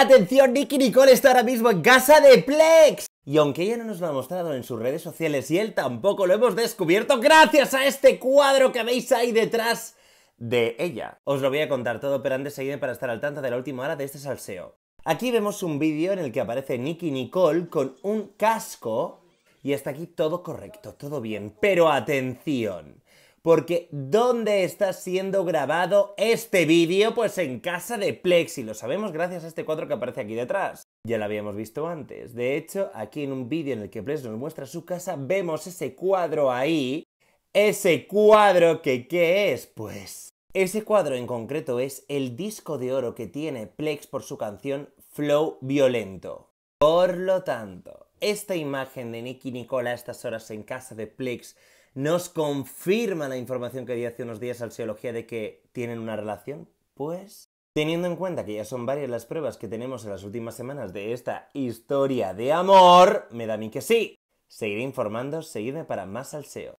atención, Nicky Nicole está ahora mismo en casa de Plex. Y aunque ella no nos lo ha mostrado en sus redes sociales y él tampoco lo hemos descubierto gracias a este cuadro que veis ahí detrás de ella. Os lo voy a contar todo, pero antes seguidme para estar al tanto de la última hora de este salseo. Aquí vemos un vídeo en el que aparece Nicky Nicole con un casco y hasta aquí todo correcto, todo bien. Pero atención, porque ¿dónde está siendo grabado este vídeo? Pues en casa de Plex, y lo sabemos gracias a este cuadro que aparece aquí detrás. Ya lo habíamos visto antes. De hecho, aquí en un vídeo en el que Plex nos muestra su casa, vemos ese cuadro ahí. Ese cuadro que ¿qué es? Pues... Ese cuadro en concreto es el disco de oro que tiene Plex por su canción Flow Violento. Por lo tanto, esta imagen de Nicky Nicola a estas horas en casa de Plex nos confirma la información que di hace unos días al Seología de que tienen una relación. Pues, teniendo en cuenta que ya son varias las pruebas que tenemos en las últimas semanas de esta historia de amor, me da a mí que sí. Seguiré informando, seguirme para más seo.